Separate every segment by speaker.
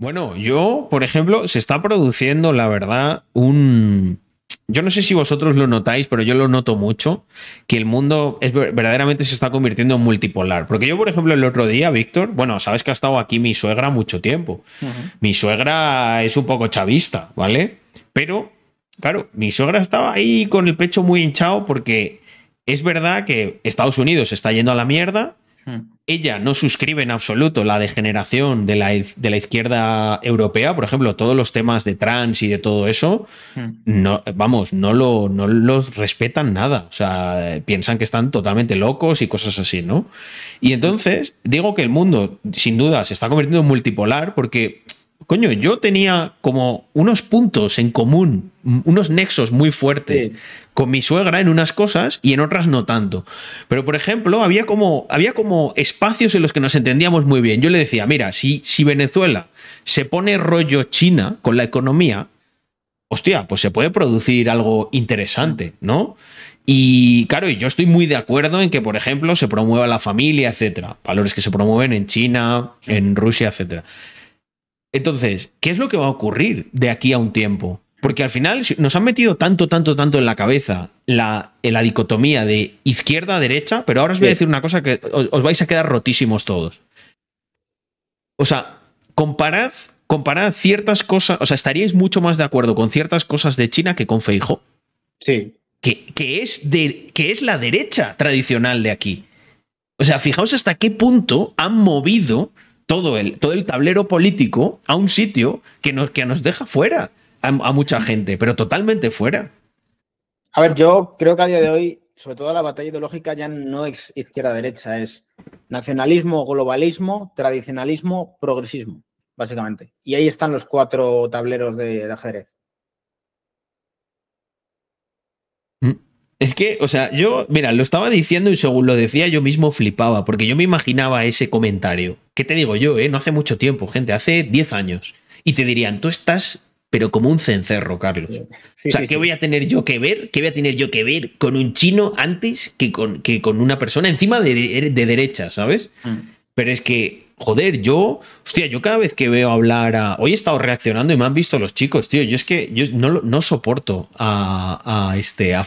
Speaker 1: Bueno, yo, por ejemplo, se está produciendo, la verdad, un... Yo no sé si vosotros lo notáis, pero yo lo noto mucho, que el mundo es, verdaderamente se está convirtiendo en multipolar. Porque yo, por ejemplo, el otro día, Víctor, bueno, sabes que ha estado aquí mi suegra mucho tiempo. Mi suegra es un poco chavista, ¿vale? Pero, claro, mi suegra estaba ahí con el pecho muy hinchado porque es verdad que Estados Unidos está yendo a la mierda. Mm ella no suscribe en absoluto la degeneración de la, de la, izquierda europea, por ejemplo, todos los temas de trans y de todo eso, hmm. no, vamos, no, lo, no los respetan nada, o sea, piensan que están totalmente locos y cosas así, ¿no? Y entonces, digo que el mundo, sin duda, se está convirtiendo en multipolar porque coño, yo tenía como unos puntos en común, unos nexos muy fuertes con mi suegra en unas cosas y en otras no tanto. Pero, por ejemplo, había como, había como espacios en los que nos entendíamos muy bien. Yo le decía, mira, si, si Venezuela se pone rollo China con la economía, hostia, pues se puede producir algo interesante, ¿no? Y claro, yo estoy muy de acuerdo en que, por ejemplo, se promueva la familia, etcétera. Valores que se promueven en China, en Rusia, etcétera. Entonces, ¿qué es lo que va a ocurrir de aquí a un tiempo? Porque al final nos han metido tanto, tanto, tanto en la cabeza la, la dicotomía de izquierda-derecha, pero ahora os voy a decir una cosa que os, vais a quedar rotísimos todos. O sea, comparad, comparad ciertas cosas, o sea, estaríais mucho más de acuerdo con ciertas cosas de China que con Feijo. Sí. Que, que, es de, que es la derecha tradicional de aquí. O sea, fijaos hasta qué punto han movido todo el, todo el tablero político a un sitio que nos, que nos deja fuera a, mucha gente, pero totalmente fuera.
Speaker 2: A ver, yo creo que a día de hoy, sobre todo la batalla ideológica ya no es izquierda-derecha, es nacionalismo, globalismo, tradicionalismo, progresismo, básicamente. Y ahí están los cuatro tableros de, de ajedrez.
Speaker 1: Es que, o sea, yo, mira, lo estaba diciendo y según lo decía yo mismo flipaba, porque yo me imaginaba ese comentario. ¿Qué te digo yo, eh? No hace mucho tiempo, gente, hace 10 años. Y te dirían, tú estás, pero como un cencerro, Carlos. o sea, ¿qué voy a tener yo que ver? ¿Qué voy a tener yo que ver con un chino antes que con, que con una persona encima de, derecha, ¿sabes? Mm. Pero es que, joder, yo, hostia, yo cada vez que veo hablar a. Hoy he estado reaccionando y me han visto los chicos, tío. Yo es que yo no, no soporto a, este, a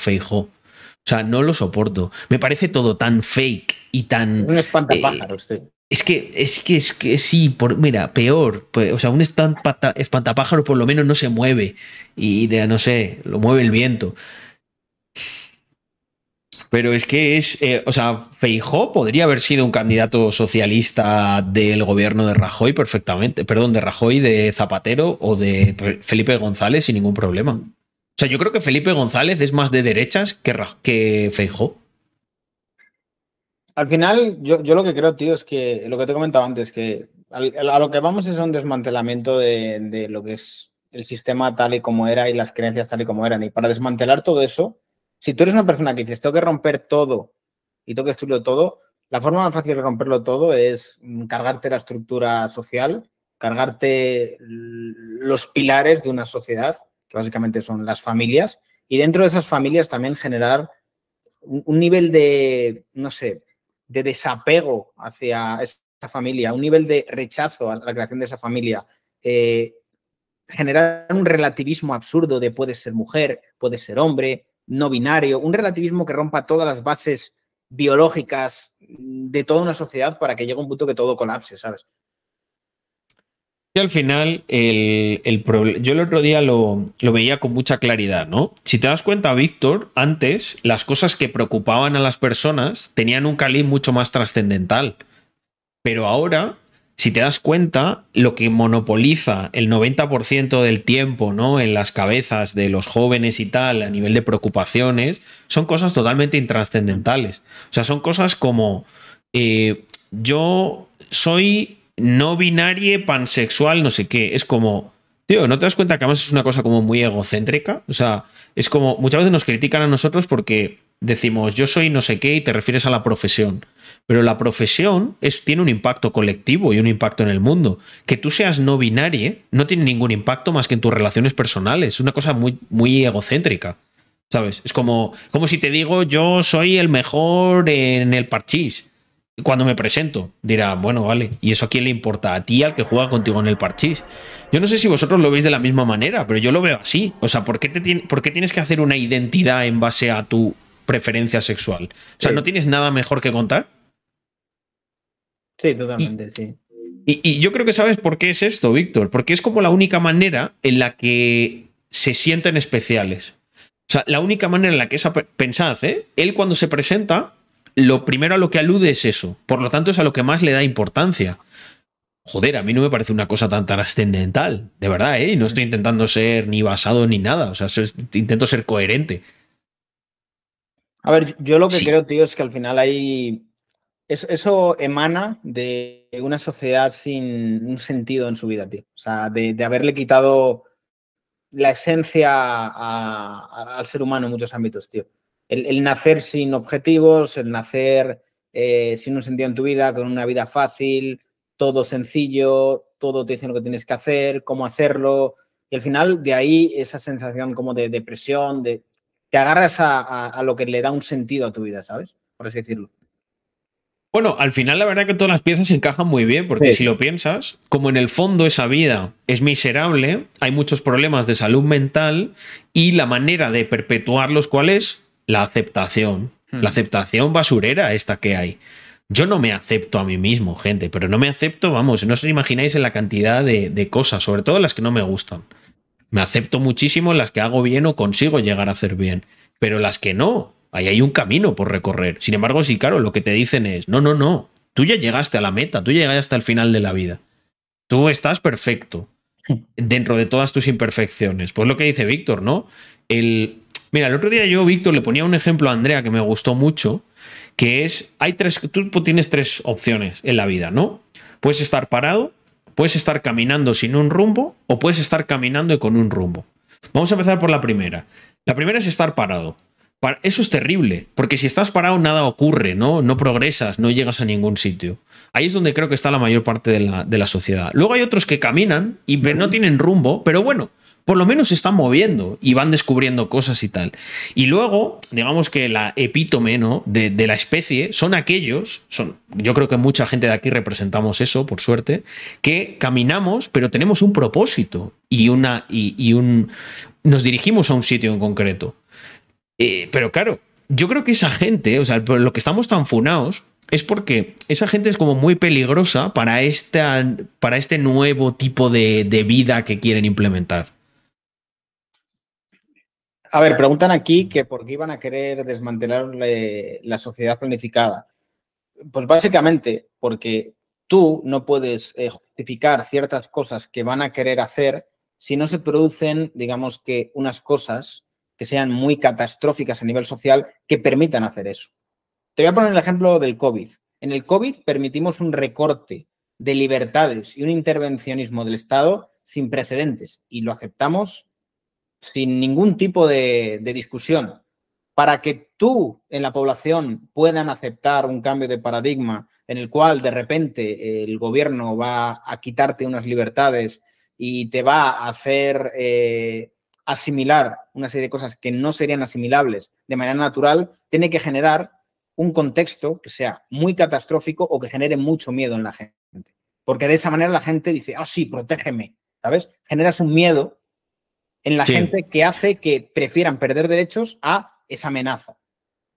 Speaker 1: o sea, no lo soporto. Me parece todo tan fake y tan. Un espantapájaros, eh, sí. Es que, es que, es que sí, mira, peor. Pues, o sea, un espantapájaros por lo menos no se mueve. Y de, no sé, lo mueve el viento. Pero es que es. Eh, o sea, Feijó podría haber sido un candidato socialista del gobierno de Rajoy perfectamente. Perdón, de Rajoy, de Zapatero o de Felipe González sin ningún problema sea, yo creo que Felipe González es más de derechas que, que Al
Speaker 2: final, yo, lo que creo, tío, es que lo que te he comentado antes, que a lo que vamos es un desmantelamiento de, lo que es el sistema tal y como era y las creencias tal y como eran. Y para desmantelar todo eso, si tú eres una persona que dices, tengo que romper todo y tengo que destruirlo todo, la forma más fácil de romperlo todo es cargarte la estructura social, cargarte los pilares de una sociedad que básicamente son las familias, y dentro de esas familias también generar un, nivel de, no sé, de desapego hacia esa familia, un nivel de rechazo a la creación de esa familia, eh, generar un relativismo absurdo de puede ser mujer, puedes ser hombre, no binario, un relativismo que rompa todas las bases biológicas de toda una sociedad para que llegue un punto que todo colapse, ¿sabes?
Speaker 1: Y al final, el, yo el otro día lo, veía con mucha claridad, ¿no? Si te das cuenta, Víctor, antes las cosas que preocupaban a las personas tenían un caliz mucho más trascendental. Pero ahora, si te das cuenta, lo que monopoliza el 90% del tiempo, ¿no? En las cabezas de los jóvenes y tal, a nivel de preocupaciones, son cosas totalmente intrascendentales. O sea, son cosas como. Eh, yo soy no binaria, pansexual, no sé qué. Es como, tío, ¿no te das cuenta que además es una cosa como muy egocéntrica? O sea, es como, muchas veces nos critican a nosotros porque decimos, yo soy no sé qué y te refieres a la profesión. Pero la profesión es, tiene un impacto colectivo y un impacto en el mundo. Que tú seas no binaria no tiene ningún impacto más que en tus relaciones personales. Es una cosa muy, muy egocéntrica. ¿Sabes? Es como, como si te digo, yo soy el mejor en el parchís cuando me presento. Dirá, bueno, vale, ¿y eso a quién le importa? A ti, al que juega contigo en el parchís. Yo no sé si vosotros lo veis de la misma manera, pero yo lo veo así. O sea, ¿por qué, qué tienes que hacer una identidad en base a tu preferencia sexual? O sea, ¿no tienes nada mejor que contar?
Speaker 2: Sí, totalmente, sí.
Speaker 1: Y, y yo creo que sabes por qué es esto, Víctor, porque es como la única manera en la que se sienten especiales. O sea, la única manera en la que esa... Pensad, ¿eh? Él cuando se presenta lo primero a lo que alude es eso. Por lo tanto, es a lo que más le da importancia. Joder, a mí no me parece una cosa tan trascendental, de verdad, ¿eh? No mm. estoy intentando ser ni basado ni nada, o sea, intento ser coherente.
Speaker 2: A ver, yo lo que creo, tío, es que al final hay... eso emana de una sociedad sin un sentido en su vida, tío. O sea, de, haberle quitado la esencia al ser humano en muchos ámbitos, tío el, nacer sin objetivos, el nacer eh, sin un sentido en tu vida, con una vida fácil, todo sencillo, todo te dice lo que tienes que hacer, cómo hacerlo. Y al final de ahí esa sensación como de depresión, de, te agarras a, lo que le da un sentido a tu vida, ¿sabes? Por así decirlo.
Speaker 1: Bueno, al final la verdad que todas las piezas encajan muy bien, porque si lo piensas, como en el fondo esa vida es miserable, hay muchos problemas de salud mental y la manera de perpetuarlos, ¿cuál es? la aceptación. La hmm. aceptación basurera esta que hay. Yo no me acepto a mí mismo, gente, pero no me acepto, vamos, no os imagináis en la cantidad de, cosas, sobre todo las que no me gustan. Me acepto muchísimo las que hago bien o consigo llegar a hacer bien, pero las que no, ahí hay un camino por recorrer. Sin embargo, sí, claro, lo que te dicen es, no, no, no, tú ya llegaste a la meta, tú ya llegaste hasta el final de la vida. Tú estás perfecto dentro de todas tus imperfecciones. Pues lo que dice Víctor, ¿no? El, Mira, el otro día yo, Víctor, le ponía un ejemplo a Andrea que me gustó mucho, que es, hay tres, tú tienes tres opciones en la vida, ¿no? Puedes estar parado, puedes estar caminando sin un rumbo o puedes estar caminando con un rumbo. Vamos a empezar por la primera. La primera es estar parado. Eso es terrible, porque si estás parado nada ocurre, ¿no? No progresas, no llegas a ningún sitio. Ahí es donde creo que está la mayor parte de la, de la sociedad. Luego hay otros que caminan y no tienen rumbo, pero bueno, por lo menos se están moviendo y van descubriendo cosas y tal. Y luego, digamos que la epítome ¿no? de, la especie son aquellos, son, yo creo que mucha gente de aquí representamos eso, por suerte, que caminamos, pero tenemos un propósito y, una, y, un, nos dirigimos a un sitio en concreto. Eh, pero claro, yo creo que esa gente, o sea, lo que estamos tan funados, es porque esa gente es como muy peligrosa para, para este nuevo tipo de vida que quieren implementar.
Speaker 2: A ver, preguntan aquí que por qué iban a querer desmantelar eh, la sociedad planificada. Pues básicamente porque tú no puedes eh, justificar ciertas cosas que van a querer hacer si no se producen, digamos que, unas cosas que sean muy catastróficas a nivel social que permitan hacer eso. Te voy a poner el ejemplo del COVID. En el COVID permitimos un recorte de libertades y un intervencionismo del Estado sin precedentes y lo aceptamos sin ningún tipo de, discusión, para que tú en la población puedan aceptar un cambio de paradigma en el cual de repente el gobierno va a quitarte unas libertades y te va a hacer eh, asimilar una serie de cosas que no serían asimilables de manera natural, tiene que generar un contexto que sea muy catastrófico o que genere mucho miedo en la gente. Porque de esa manera la gente dice, ¡Ah, sí, protégeme, ¿sabes? Generas un miedo en la gente que hace que prefieran perder derechos a esa amenaza.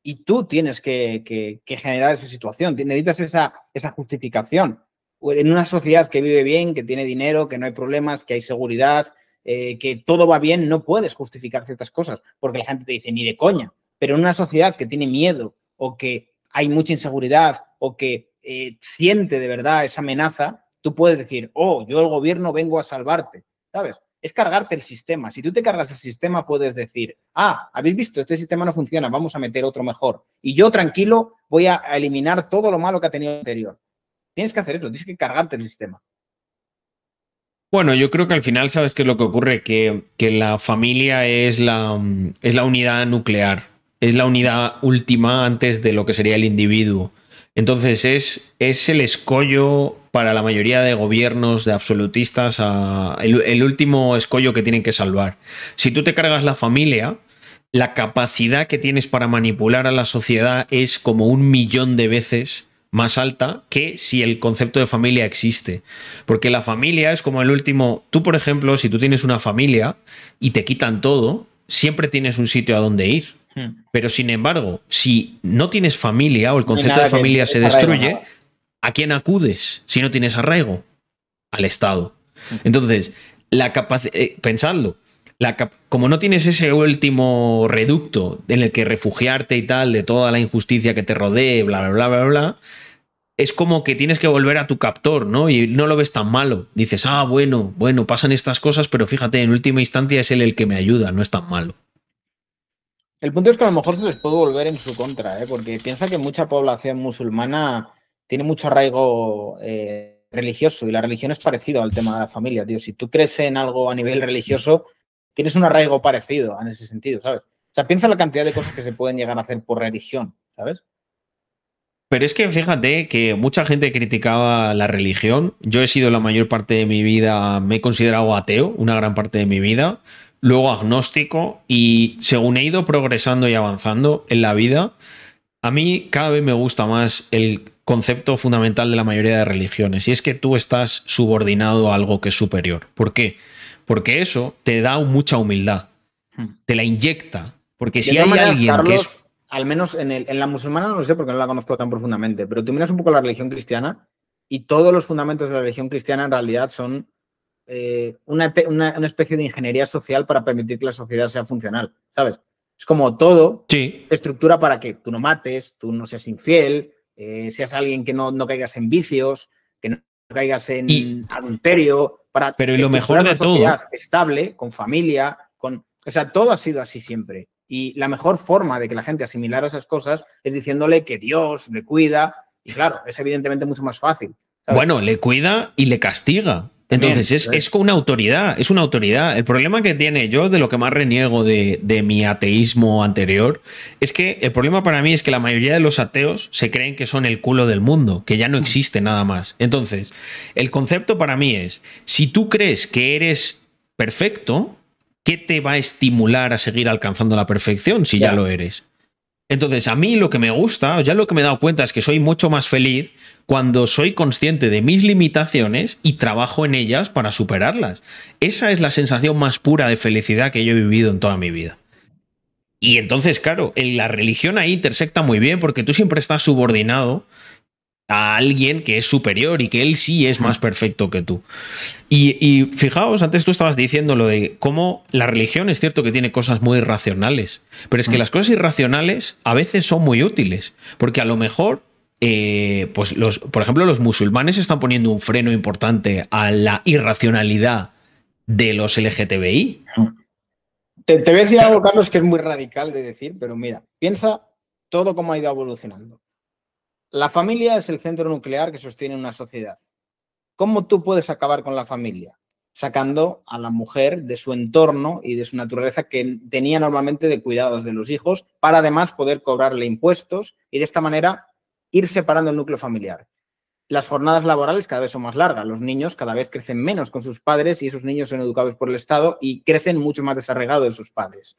Speaker 2: Y tú tienes que, generar esa situación, necesitas esa, esa justificación. En una sociedad que vive bien, que tiene dinero, que no hay problemas, que hay seguridad, eh, que todo va bien, no puedes justificar ciertas cosas, porque la gente te dice, ni de coña. Pero en una sociedad que tiene miedo o que hay mucha inseguridad o que eh, siente de verdad esa amenaza, tú puedes decir, oh, yo el gobierno vengo a salvarte, ¿sabes? es cargarte el sistema. Si tú te cargas el sistema, puedes decir, ah, habéis visto, este sistema no funciona, vamos a meter otro mejor. Y yo tranquilo voy a eliminar todo lo malo que ha tenido anterior. Tienes que hacer eso, tienes que cargarte el sistema.
Speaker 1: Bueno, yo creo que al final, ¿sabes qué es lo que ocurre? Que, la familia es la, es la unidad nuclear, es la unidad última antes de lo que sería el individuo. Entonces es, es el escollo para la mayoría de gobiernos, de absolutistas, el, último escollo que tienen que salvar. Si tú te cargas la familia, la capacidad que tienes para manipular a la sociedad es como un millón de veces más alta que si el concepto de familia existe. Porque la familia es como el último... Tú, por ejemplo, si tú tienes una familia y te quitan todo, siempre tienes un sitio a donde ir. Hmm. Pero sin embargo, si no tienes familia o el concepto de familia se destruye, ¿A quién acudes si no tienes arraigo? Al Estado. Entonces, la eh, como no tienes ese último reducto en el que refugiarte y tal, de toda la injusticia que te rodee, bla, bla, bla, bla, bla, es como que tienes que volver a tu captor, ¿no? Y no lo ves tan malo. Dices, ah, bueno, bueno, pasan estas cosas, pero fíjate, en última instancia es él el que me ayuda, no es tan malo.
Speaker 2: El punto es que a lo mejor se les puede volver en su contra, ¿eh? porque piensa que mucha población musulmana tiene mucho arraigo eh, religioso y la religión es parecido al tema de la familia, tío. Si tú crees en algo a nivel religioso, tienes un arraigo parecido en ese sentido, ¿sabes? O sea, piensa la cantidad de cosas que se pueden llegar a hacer por religión, ¿sabes?
Speaker 1: Pero es que fíjate que mucha gente criticaba la religión. Yo he sido la mayor parte de mi vida, me he considerado ateo, una gran parte de mi vida, luego agnóstico y según he ido progresando y avanzando en la vida, a mí cada vez me gusta más el concepto fundamental de la mayoría de religiones, y es que tú estás subordinado a algo que es superior. ¿Por qué? Porque eso te da mucha humildad, hmm. te la inyecta. Porque si hay alguien que es.
Speaker 2: Al menos en, la musulmana no lo sé porque no la conozco tan profundamente, pero tú miras un poco la religión cristiana y todos los fundamentos de la religión cristiana en realidad son eh, una, especie de ingeniería social para permitir que la sociedad sea funcional, ¿sabes? Es como todo, estructura para que tú no mates, tú no seas infiel, eh, seas alguien que no, caigas en vicios, que no caigas en adulterio, para
Speaker 1: pero y lo mejor de todo
Speaker 2: estable, con familia, con, o sea, todo ha sido así siempre. Y la mejor forma de que la gente asimilara esas cosas es diciéndole que Dios le cuida. Y claro, es evidentemente mucho más fácil.
Speaker 1: Bueno, le cuida y le castiga. Entonces eh. es, con una autoridad, es una autoridad. El problema que tiene yo, de lo que más reniego de, mi ateísmo anterior, es que el problema para mí es que la mayoría de los ateos se creen que son el culo del mundo, que ya no existe nada más. Entonces, el concepto para mí es, si tú crees que eres perfecto, ¿qué te va a estimular a seguir alcanzando la perfección si ya lo eres? Entonces, a mí lo que me gusta, o ya lo que me he dado cuenta es que soy mucho más feliz cuando soy consciente de mis limitaciones y trabajo en ellas para superarlas. Esa es la sensación más pura de felicidad que yo he vivido en toda mi vida. Y entonces, claro, en la religión ahí intersecta muy bien porque tú siempre estás subordinado a alguien que es superior y que él sí es más perfecto que tú. Y, fijaos, antes tú estabas diciendo lo de cómo la religión es cierto que tiene cosas muy irracionales, pero es que mm. las cosas irracionales a veces son muy útiles, porque a lo mejor eh, pues los, por ejemplo, los musulmanes están poniendo un freno importante a la irracionalidad de los LGTBI.
Speaker 2: Te, te, voy a decir algo, Carlos, que es muy radical de decir, pero mira, piensa todo cómo ha ido evolucionando. La familia es el centro nuclear que sostiene una sociedad. ¿Cómo tú puedes acabar con la familia? Sacando a la mujer de su entorno y de su naturaleza que tenía normalmente de cuidados de los hijos para además poder cobrarle impuestos y de esta manera ir separando el núcleo familiar. Las jornadas laborales cada vez son más largas, los niños cada vez crecen menos con sus padres y esos niños son educados por el Estado y crecen mucho más desarregados de sus padres.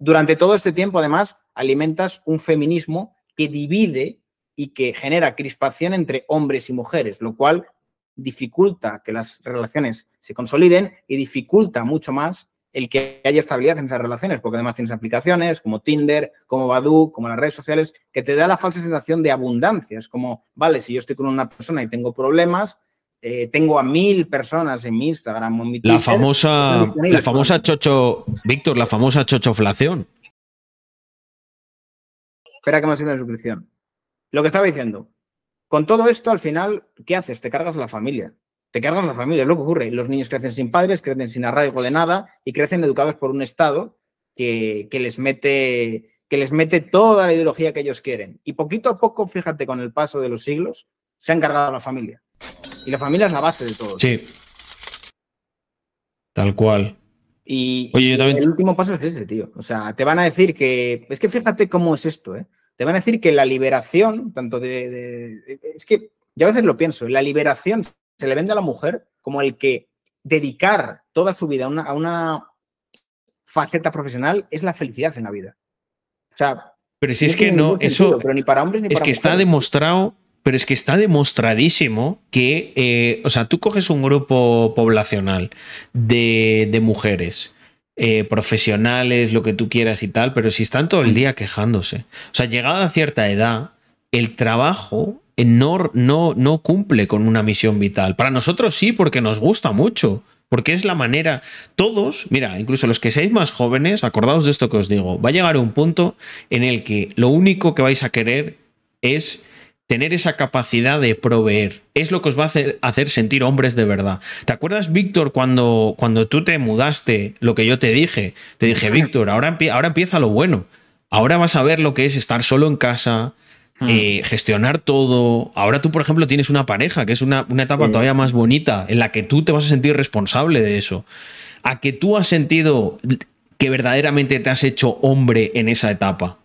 Speaker 2: Durante todo este tiempo, además, alimentas un feminismo que divide y que genera crispación entre hombres y mujeres, lo cual dificulta que las relaciones se consoliden y dificulta mucho más el que haya estabilidad en esas relaciones, porque además tienes aplicaciones como Tinder, como Badoo, como las redes sociales, que te da la falsa sensación de abundancia. Es como, vale, si yo estoy con una persona y tengo problemas, eh, tengo a mil personas en mi Instagram, en mi Twitter, La famosa, la famosa
Speaker 1: chocho, Víctor, la famosa chochoflación.
Speaker 2: Espera que me ha sido la suscripción. Lo que estaba diciendo, con todo esto al final, ¿qué haces? Te cargas la familia. Te cargas la familia, es lo que ocurre. Los niños crecen sin padres, crecen sin arraigo de nada y crecen educados por un Estado que, les mete que les mete toda la ideología que ellos quieren. Y poquito a poco, fíjate, con el paso de los siglos, se han cargado la familia. Y la familia es la base de todo.
Speaker 1: Sí. Tal cual.
Speaker 2: Y el último paso es ese, tío. O sea, te van a decir que. Es que fíjate cómo es esto, ¿eh? te van a decir que la liberación, tanto de, Es que yo a veces lo pienso, la liberación se le vende a la mujer como el que dedicar toda su vida a una, faceta profesional es la felicidad en la vida. O sea...
Speaker 1: Pero si es que no, eso... Pero ni para hombres ni es que está demostrado pero es que está demostradísimo que, eh, o sea, tú coges un grupo poblacional de, mujeres eh, profesionales, lo que tú quieras y tal, pero si están todo el mm. día quejándose. O sea, llegada a cierta edad, el trabajo eh, no, no, no cumple con una misión vital. Para nosotros sí, porque nos gusta mucho. Porque es la manera, todos, mira, incluso los que seáis más jóvenes, acordaos de esto que os digo, va a llegar un punto en el que lo único que vais a querer es tener esa capacidad de proveer. Es lo que os va a hacer, sentir hombres de verdad. ¿Te acuerdas, Víctor, cuando, cuando tú te mudaste, lo que yo te dije? Te dije, Víctor, ahora, ahora empieza lo bueno. Ahora vas a ver lo que es estar solo en casa, eh, gestionar todo. Ahora tú, por ejemplo, tienes una pareja, que es una, etapa todavía más bonita, en la que tú te vas a sentir responsable de eso. A que tú has sentido que verdaderamente te has hecho hombre en esa etapa.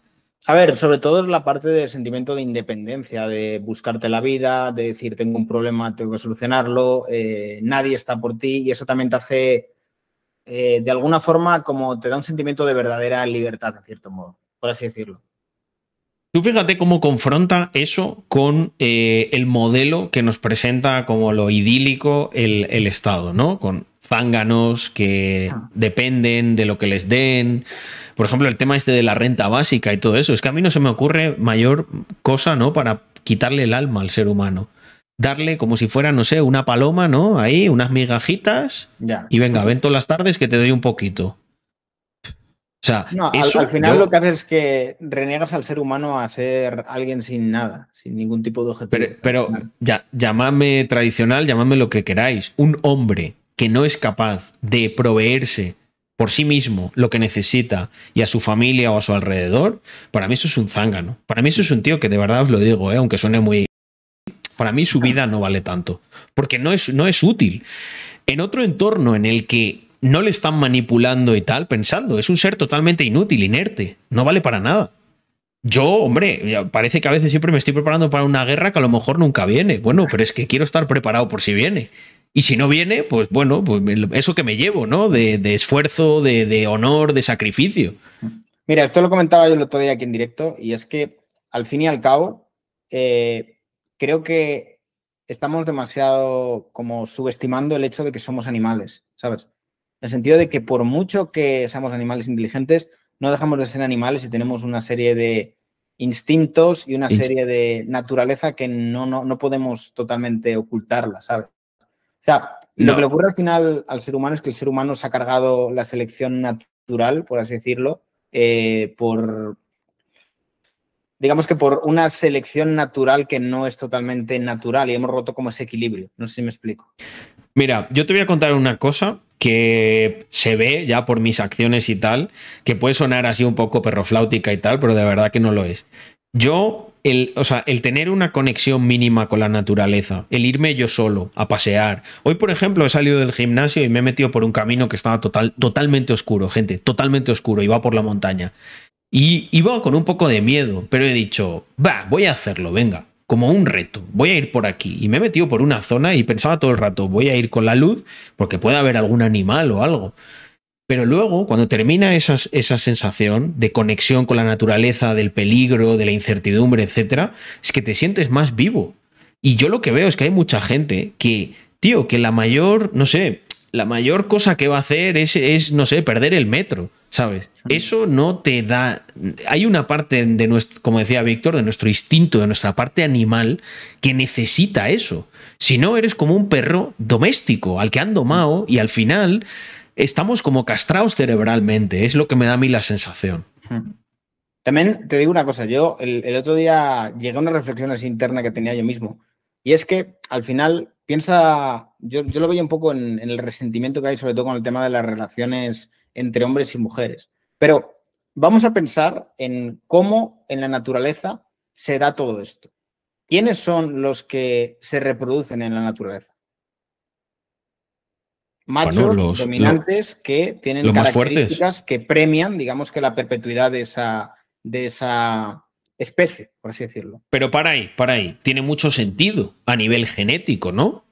Speaker 2: A ver, sobre todo es la parte del sentimiento de independencia, de buscarte la vida, de decir tengo un problema, tengo que solucionarlo, eh, nadie está por ti y eso también te hace, eh, de alguna forma, como te da un sentimiento de verdadera libertad, en cierto modo, por así decirlo.
Speaker 1: Tú fíjate cómo confronta eso con eh, el modelo que nos presenta como lo idílico el, Estado, ¿no? Con zánganos que ah. dependen de lo que les den. Por ejemplo, el tema este de la renta básica y todo eso. Es que a mí no se me ocurre mayor cosa, ¿no? Para quitarle el alma al ser humano. Darle como si fuera, no sé, una paloma, ¿no? Ahí, unas migajitas. Y venga, ven todas las tardes que te doy un poquito. O sea,
Speaker 2: eso, al, final lo que haces es que reniegas al ser humano a ser alguien sin nada, sin ningún tipo de objetivo. Pero,
Speaker 1: pero ya, llamadme tradicional, llamadme lo que queráis. Un hombre que no es capaz de proveerse por sí mismo lo que necesita y a su familia o a su alrededor, para mí eso es un zángano. Para mí eso es un tío que de verdad os lo digo, ¿eh? aunque suene muy... Para mí su vida no vale tanto, porque no es, no es útil. En otro entorno en el que no le están manipulando y tal, pensando, es un ser totalmente inútil, inerte, no vale para nada. Yo, hombre, parece que a veces siempre me estoy preparando para una guerra que a lo mejor nunca viene. Bueno, pero es que quiero estar preparado por si viene. Y si no viene, pues bueno, pues eso que me llevo, ¿no? De, esfuerzo, de, honor, de sacrificio.
Speaker 2: Mira, esto lo comentaba yo el otro día aquí en directo, y es que al fin y al cabo, eh, creo que estamos demasiado como subestimando el hecho de que somos animales, ¿sabes? En el sentido de que por mucho que seamos animales inteligentes, no dejamos de ser animales y tenemos una serie de instintos y una serie de naturaleza que no, no podemos totalmente ocultarla, ¿sabes? O sea, lo que le ocurre al final al ser humano es que el ser humano se ha cargado la selección natural, por así decirlo, eh, por, digamos que por una selección natural que no es totalmente natural y hemos roto como ese equilibrio. No sé si me explico.
Speaker 1: Mira, yo te voy a contar una cosa que se ve ya por mis acciones y tal, que puede sonar así un poco perroflautica y tal, pero de verdad que no lo es. Yo, el, o sea, el tener una conexión mínima con la naturaleza, el irme yo solo a pasear. Hoy, por ejemplo, he salido del gimnasio y me he metido por un camino que estaba total, totalmente oscuro, gente, totalmente oscuro, iba por la montaña. Y iba con un poco de miedo, pero he dicho, va, voy a hacerlo, venga, como un reto, voy a ir por aquí. Y me he metido por una zona y pensaba todo el rato, voy a ir con la luz porque puede haber algún animal o algo. Pero luego, cuando termina esa sensación de conexión con la naturaleza, del peligro, de la incertidumbre, etcétera, es que te sientes más vivo. Y yo lo que veo es que hay mucha gente que, tío, que la mayor, no sé, la mayor cosa que va a hacer es, es no sé, perder el metro, ¿sabes? Eso no te da. Hay una parte de nuestro, como decía Víctor, de nuestro instinto, de nuestra parte animal, que necesita eso. Si no, eres como un perro doméstico al que han domado y al final estamos como castrados cerebralmente, es lo que me da a mí la sensación.
Speaker 2: También te digo una cosa, yo el, otro día llegué a una reflexión así interna que tenía yo mismo, y es que al final piensa, yo, lo veo un poco en, el resentimiento que hay, sobre todo con el tema de las relaciones entre hombres y mujeres, pero vamos a pensar en cómo en la naturaleza se da todo esto. ¿Quiénes son los que se reproducen en la naturaleza? machos dominantes que tienen características que premian, digamos que la perpetuidad de esa, de esa especie, por así decirlo.
Speaker 1: Pero para ahí, para ahí, tiene mucho sentido a nivel genético, ¿no?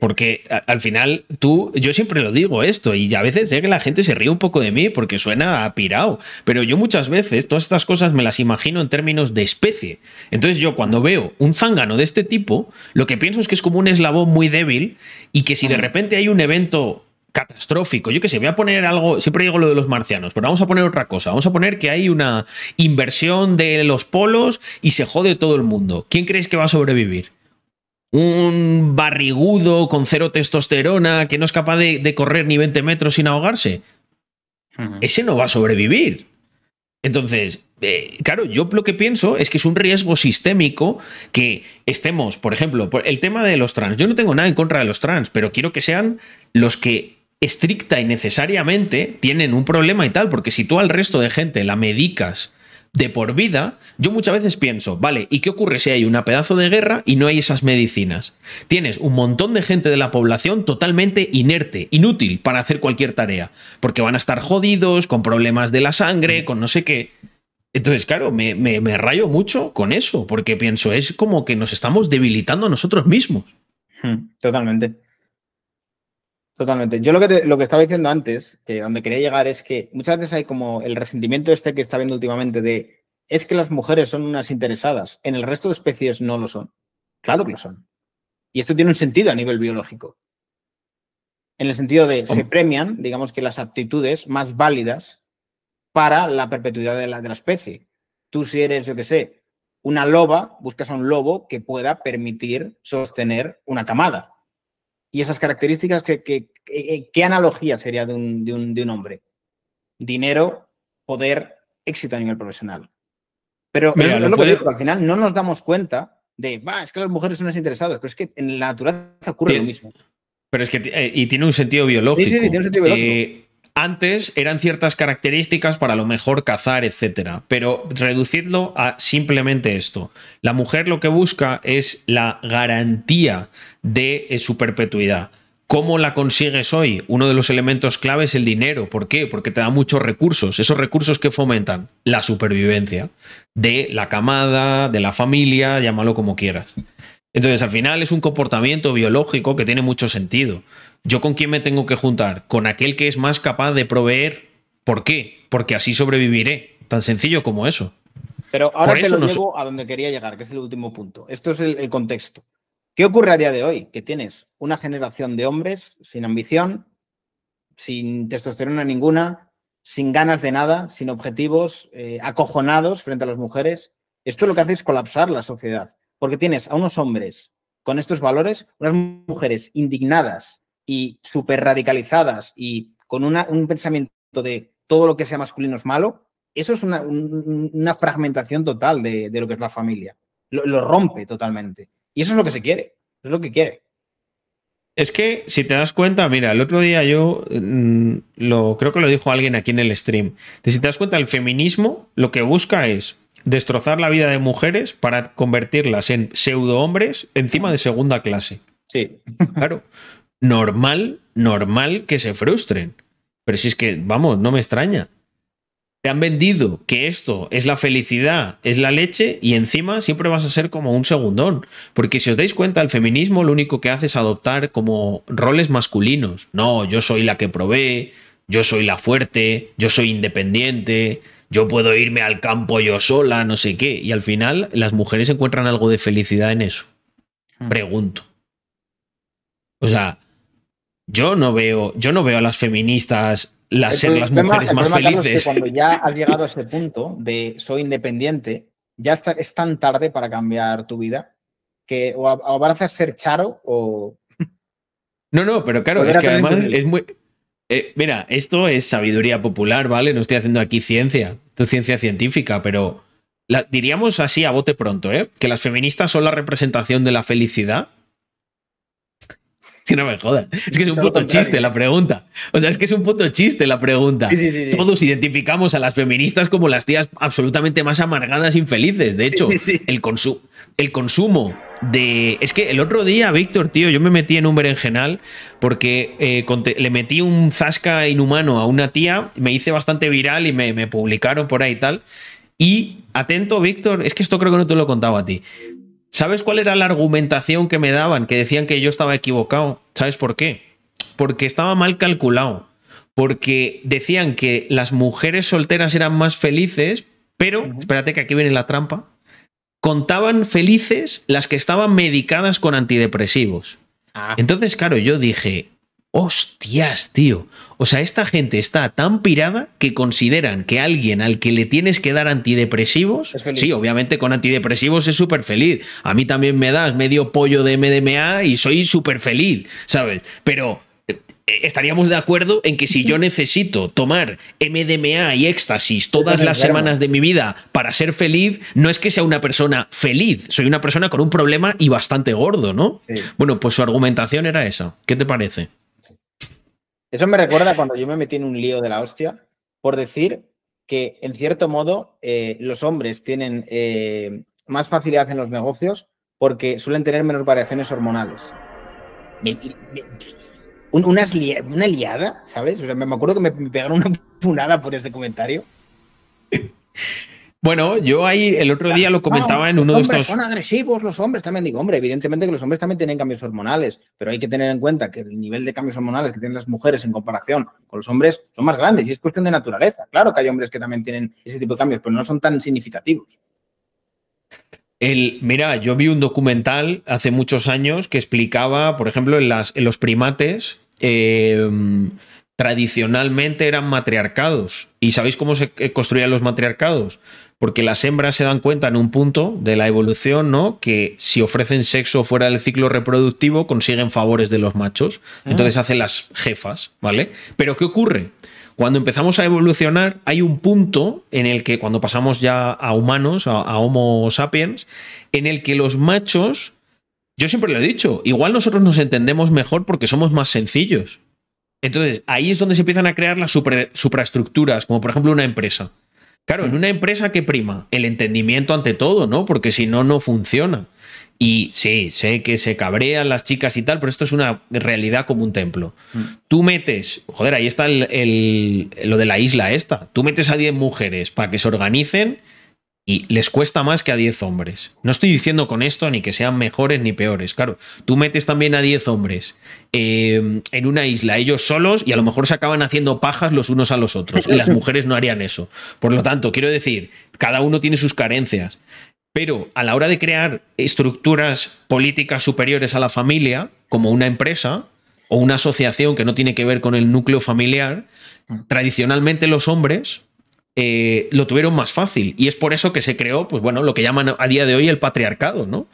Speaker 1: Porque al final tú, yo siempre lo digo esto, y a veces sé eh, que la gente se ríe un poco de mí porque suena a pirao, pero yo muchas veces todas estas cosas me las imagino en términos de especie. Entonces yo cuando veo un zángano de este tipo, lo que pienso es que es como un eslabón muy débil y que si de mm. repente hay un evento catastrófico. Yo que sé, voy a poner algo, siempre digo lo de los marcianos, pero vamos a poner otra cosa. Vamos a poner que hay una inversión de los polos y se jode todo el mundo. ¿Quién creéis que va a sobrevivir? un barrigudo con cero testosterona que no es capaz de, correr ni 20 metros sin ahogarse, ese no va a sobrevivir. Entonces, eh, claro, yo lo que pienso es que es un riesgo sistémico que estemos, por ejemplo, por el tema de los trans. Yo no tengo nada en contra de los trans, pero quiero que sean los que estricta y necesariamente tienen un problema y tal, porque si tú al resto de gente la medicas de por vida, yo muchas veces pienso, vale, ¿y qué ocurre si hay una pedazo de guerra y no hay esas medicinas? Tienes un montón de gente de la población totalmente inerte, inútil para hacer cualquier tarea, porque van a estar jodidos, con problemas de la sangre, con no sé qué. Entonces, claro, me, me, rayo mucho con eso, porque pienso, es como que nos estamos debilitando a nosotros mismos. Totalmente. Totalmente.
Speaker 2: Yo lo que, lo que estaba diciendo antes, que donde quería llegar es que muchas veces hay como el resentimiento este que está viendo últimamente de es que las mujeres son unas interesadas, en el resto de especies no lo son. Claro que lo son. Y esto tiene un sentido a nivel biológico. En el sentido de se premian, digamos que las aptitudes más válidas para la perpetuidad de la, de la especie. Tú si eres, yo qué sé, una loba, buscas a un lobo que pueda permitir sostener una camada y esas características, ¿qué, qué, analogía sería de un, hombre? Dinero, poder, éxito a nivel profesional.
Speaker 1: Pero al
Speaker 2: final no nos damos cuenta de, es que las mujeres son desinteresadas. interesadas, pero es que en la naturaleza ocurre lo mismo.
Speaker 1: Pero es que, eh, y tiene un sentido biológico. Sí, sí, tiene un sentido biológico. Eh, antes eran ciertas características para lo mejor cazar, etcétera, pero reducidlo a simplemente esto. La mujer lo que busca es la garantía de eh, su perpetuidad. ¿Cómo la consigues hoy? Uno de los elementos clave es el dinero. ¿Por qué? Porque te da muchos recursos. Esos recursos que fomentan la supervivencia de la camada, de la familia, llámalo como quieras. Entonces, al final es un comportamiento biológico que tiene mucho sentido. ¿Yo con quién me tengo que juntar? Con aquel que es más capaz de proveer. ¿Por qué? Porque así sobreviviré. Tan sencillo como eso.
Speaker 2: Pero ahora te lo llevo a donde quería llegar, que es el último punto. Esto es el, contexto. ¿Qué ocurre a día de hoy? Que tienes una generación de hombres sin ambición, sin testosterona ninguna, sin ganas de nada, sin objetivos, eh, acojonados frente a las mujeres. Esto lo que hace es colapsar la sociedad, porque tienes a unos hombres con estos valores, unas mujeres indignadas y súper radicalizadas y con un pensamiento de todo lo que sea masculino es malo, eso es una, fragmentación total de, lo que es la familia. Lo, rompe totalmente. Y eso es lo que se quiere, es lo que quiere.
Speaker 1: Es que si te das cuenta, mira, el otro día yo mm, lo, creo que lo dijo alguien aquí en el stream. si te das cuenta, el feminismo lo que busca es destrozar la vida de mujeres para convertirlas en pseudo hombres encima de segunda clase. Sí. Claro. normal, normal que se frustren. Pero si es que, vamos, no me extraña. Te han vendido que esto es la felicidad, es la leche y encima siempre vas a ser como un segundón. Porque si os dais cuenta, el feminismo lo único que hace es adoptar como roles masculinos. No, yo soy la que provee, yo soy la fuerte, yo soy independiente, yo puedo irme al campo yo sola, no sé qué. Y al final las mujeres encuentran algo de felicidad en eso. Hmm. Pregunto. O sea, yo no veo, yo no veo a las feministas las ser las mujeres más felices. cuando
Speaker 2: ya has llegado a ese punto de soy independiente, ya está, es tan tarde para cambiar tu vida que o abrazas ser charo o.
Speaker 1: No, no, pero claro, es que además es muy. Eh, mira, esto es sabiduría popular, ¿vale? No estoy haciendo aquí ciencia, esto ciencia científica, pero diríamos así a bote pronto, ¿eh? Que las feministas son la representación de la felicidad si no me jodas. Es que es un puto chiste la pregunta. O sea, es que es un puto chiste la pregunta. Todos identificamos a las feministas como las tías absolutamente más amargadas, e infelices. De hecho, el, el consumo de... Es que el otro día, Víctor, tío, yo me metí en un berenjenal porque eh, le metí un zasca inhumano a una tía, me hice bastante viral y me, me publicaron por ahí y tal. Y atento, Víctor, es que esto creo que no te lo he contado a ti. ¿Sabes cuál era la argumentación que me daban? Que decían que yo estaba equivocado. ¿Sabes por qué? Porque estaba mal calculado. Porque decían que las mujeres solteras eran más felices, pero, espérate que aquí viene la trampa, contaban felices las que estaban medicadas con antidepresivos. Ah. Entonces, claro, yo dije, Hostias, tío. O sea, esta gente está tan pirada que consideran que alguien al que le tienes que dar antidepresivos. Sí, obviamente con antidepresivos es súper feliz. A mí también me das medio pollo de MDMA y soy súper feliz, ¿sabes? Pero eh, estaríamos de acuerdo en que si yo necesito tomar MDMA y éxtasis todas las semanas de mi vida para ser feliz, no es que sea una persona feliz, soy una persona con un problema y bastante gordo, ¿no? Bueno, pues su argumentación era esa. ¿Qué te parece?
Speaker 2: Eso me recuerda cuando yo me metí en un lío de la hostia por decir que, en cierto modo, eh, los hombres tienen eh, más facilidad en los negocios porque suelen tener menos variaciones hormonales. una, liada, ¿sabes? me acuerdo que me, pegaron una funada por ese comentario.
Speaker 1: Bueno, yo ahí el otro día lo comentaba en uno de estos. Son
Speaker 2: agresivos los hombres también. Digo, hombre, evidentemente que los hombres también tienen cambios hormonales, pero hay que tener en cuenta que el nivel de cambios hormonales que tienen las mujeres en comparación con los hombres son más grandes y es cuestión de naturaleza. Claro que hay hombres que también tienen ese tipo de cambios, pero no son tan significativos.
Speaker 1: El, mira, yo vi un documental hace muchos años que explicaba, por ejemplo, en, las, en los primates. Eh, tradicionalmente eran matriarcados. ¿Y sabéis cómo se eh, construían los matriarcados? Porque las hembras se dan cuenta en un punto de la evolución, ¿no? Que si ofrecen sexo fuera del ciclo reproductivo, consiguen favores de los machos. Ah. Entonces hacen las jefas, ¿vale? Pero ¿qué ocurre? Cuando empezamos a evolucionar, hay un punto en el que, cuando pasamos ya a humanos, a Homo sapiens, en el que los machos, yo siempre lo he dicho, igual nosotros nos entendemos mejor porque somos más sencillos. Entonces, ahí es donde se empiezan a crear las supraestructuras, como por ejemplo una empresa. Claro, en una empresa que prima el entendimiento ante todo, ¿no? Porque si no, no funciona. Y sí, sé que se cabrean las chicas y tal, pero esto es una realidad como un templo. Mm. Tú metes, joder, ahí está el, lo de la isla esta, tú metes a 10 mujeres para que se organicen y les cuesta más que a 10 hombres. No estoy diciendo con esto ni que sean mejores ni peores. Claro, tú metes también a 10 hombres eh, en una isla, ellos solos, y a lo mejor se acaban haciendo pajas los unos a los otros. Y las mujeres no harían eso. Por lo tanto, quiero decir, cada uno tiene sus carencias. Pero a la hora de crear estructuras políticas superiores a la familia, como una empresa o una asociación que no tiene que ver con el núcleo familiar, mm. tradicionalmente los hombres eh, lo tuvieron más fácil. Y es por eso que se creó, pues bueno, lo que llaman a día de hoy el patriarcado, ¿no?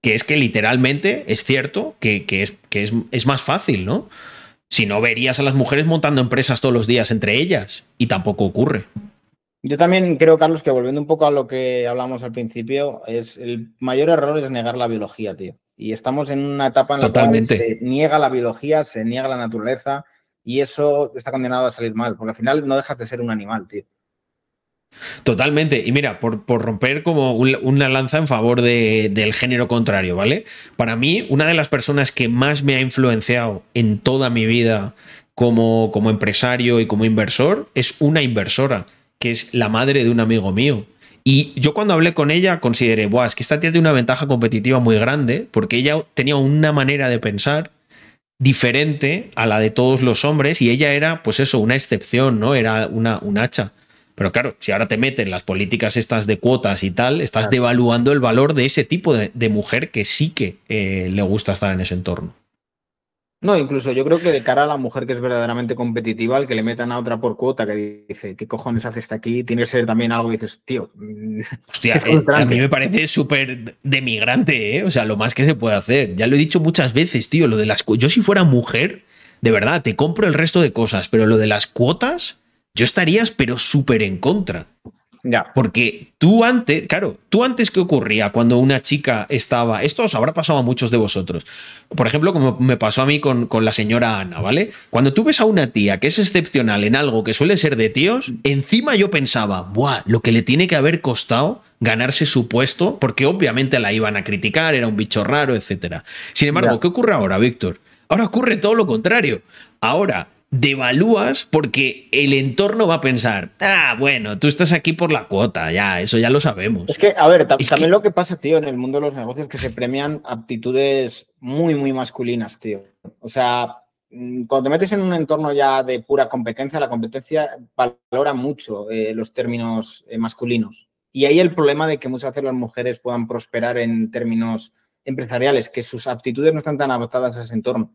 Speaker 1: Que es que literalmente es cierto que, es, que es, más fácil, ¿no? Si no verías a las mujeres montando empresas todos los días entre ellas, y tampoco ocurre.
Speaker 2: Yo también creo, Carlos, que volviendo un poco a lo que hablamos al principio, es el mayor error es negar la biología, tío. Y estamos en una etapa en la Totalmente. se niega la biología, se niega la naturaleza, y eso está condenado a salir mal, porque al final no dejas de ser un animal, tío.
Speaker 1: Totalmente. Y mira, por, romper como una lanza en favor del género contrario, ¿vale? Para mí, una de las personas que más me ha influenciado en toda mi vida como, como empresario y como inversor es una inversora, que es la madre de un amigo mío. Y yo cuando hablé con ella consideré, Buah, es que esta tía tiene una ventaja competitiva muy grande, porque ella tenía una manera de pensar diferente a la de todos los hombres y ella era, pues eso, una excepción, ¿no? Era una, un hacha. Pero claro, si ahora te meten las políticas estas de cuotas y tal, estás devaluando el valor de ese tipo de, mujer que sí que eh, le gusta estar en ese entorno.
Speaker 2: No, incluso yo creo que de cara a la mujer que es verdaderamente competitiva, al que le metan a otra por cuota, que dice, ¿qué cojones haces aquí? Tiene que ser también algo dices, tío.
Speaker 1: Mm, Hostia, eh, a mí me parece súper demigrante, ¿eh? O sea, lo más que se puede hacer. Ya lo he dicho muchas veces, tío, lo de las. Yo si fuera mujer, de verdad, te compro el resto de cosas, pero lo de las cuotas yo estarías pero súper en contra. Ya. Porque tú antes, claro, tú antes que ocurría cuando una chica estaba, esto os habrá pasado a muchos de vosotros, por ejemplo, como me pasó a mí con, con la señora Ana, ¿vale? Cuando tú ves a una tía que es excepcional en algo que suele ser de tíos, encima yo pensaba, buah, lo que le tiene que haber costado ganarse su puesto, porque obviamente la iban a criticar, era un bicho raro, etc. Sin embargo, ¿qué ocurre ahora, Víctor? Ahora ocurre todo lo contrario. Ahora devalúas porque el entorno va a pensar, ah, bueno, tú estás aquí por la cuota, ya, eso ya lo sabemos.
Speaker 2: Es que, a ver, también lo que pasa, tío, en el mundo de los negocios que se premian aptitudes muy, muy masculinas, tío. O sea, mm, cuando te metes en un entorno ya de pura competencia, la competencia valora mucho eh, los términos eh, masculinos. Y ahí el problema de que muchas veces las mujeres puedan prosperar en términos empresariales, que sus aptitudes no están tan adaptadas a ese entorno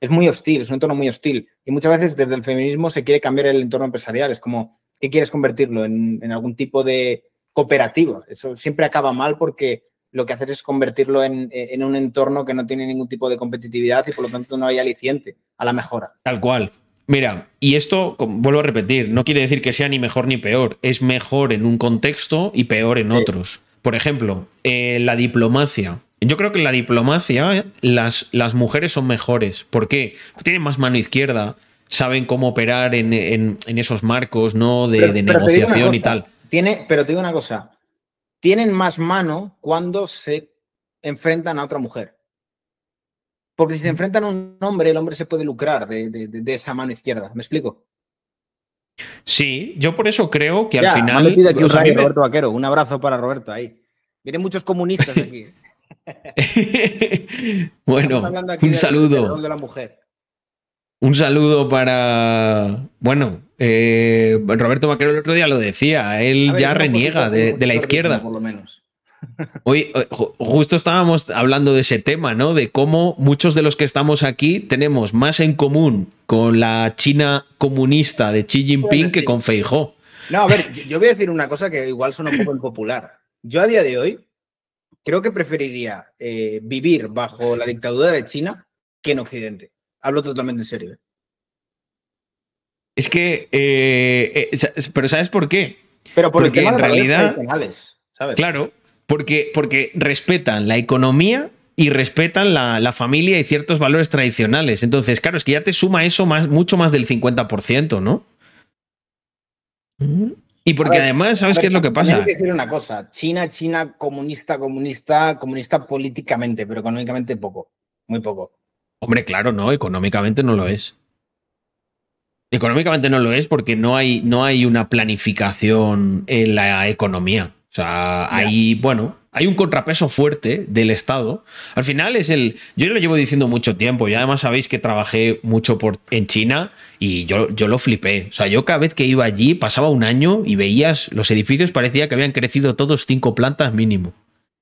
Speaker 2: es muy hostil, es un entorno muy hostil. Y muchas veces desde el feminismo se quiere cambiar el entorno empresarial. Es como, ¿qué quieres convertirlo? En, algún tipo de cooperativa. Eso siempre acaba mal porque lo que haces es convertirlo en, un entorno que no tiene ningún tipo de competitividad y por lo tanto no hay aliciente a la mejora.
Speaker 1: Tal cual. Mira, y esto, vuelvo a repetir, no quiere decir que sea ni mejor ni peor. Es mejor en un contexto y peor en otros. Por ejemplo, eh, la diplomacia. Yo creo que en la diplomacia las, las mujeres son mejores. ¿Por qué? Tienen más mano izquierda, saben cómo operar en, esos marcos ¿no? de, negociación y tal.
Speaker 2: Tiene, pero te digo una cosa, tienen más mano cuando se enfrentan a otra mujer. Porque si se enfrentan a un hombre, el hombre se puede lucrar de, esa mano
Speaker 1: izquierda. ¿Me explico? Sí, yo por eso creo que al final. Me aquí un, Roberto
Speaker 2: Vaquero. un abrazo para Roberto ahí. Vienen muchos comunistas aquí. ¿eh?
Speaker 1: bueno, un saludo.
Speaker 2: la mujer.
Speaker 1: Un saludo para. Bueno, eh, Roberto Maquero el otro día lo decía. Él ya reniega de, la izquierda. Por lo menos. Hoy eh, justo estábamos hablando de ese tema, ¿no? De cómo muchos de los que estamos aquí tenemos más en común con la China comunista de Xi Jinping que con Feijó.
Speaker 2: No, a ver, yo voy a decir una cosa que igual suena un poco impopular. Yo a día de hoy creo que preferiría eh, vivir bajo la dictadura de China que en Occidente. Hablo totalmente en serio. ¿eh?
Speaker 1: Es que, eh, pero ¿sabes por qué? Pero porque en realidad, claro, porque, porque respetan la economía y respetan la, familia y ciertos valores tradicionales. Entonces, claro, es que ya te suma eso más, mucho más del 50%, ¿no? Mm. Y porque además, ¿sabes qué es lo que pasa? Tengo que
Speaker 2: decir una cosa. China, China, comunista, comunista, comunista políticamente, pero económicamente poco. Muy poco.
Speaker 1: Hombre, claro, no. Económicamente no lo es. Económicamente no lo es porque no hay, no hay una planificación en la economía. O sea, hay, bueno, hay un contrapeso fuerte del Estado. Al final es el. Yo lo llevo diciendo mucho tiempo y además sabéis que trabajé mucho por, en China y yo, yo lo flipé. O sea, yo cada vez que iba allí pasaba un año y veías los edificios, parecía que habían crecido todos cinco plantas mínimo.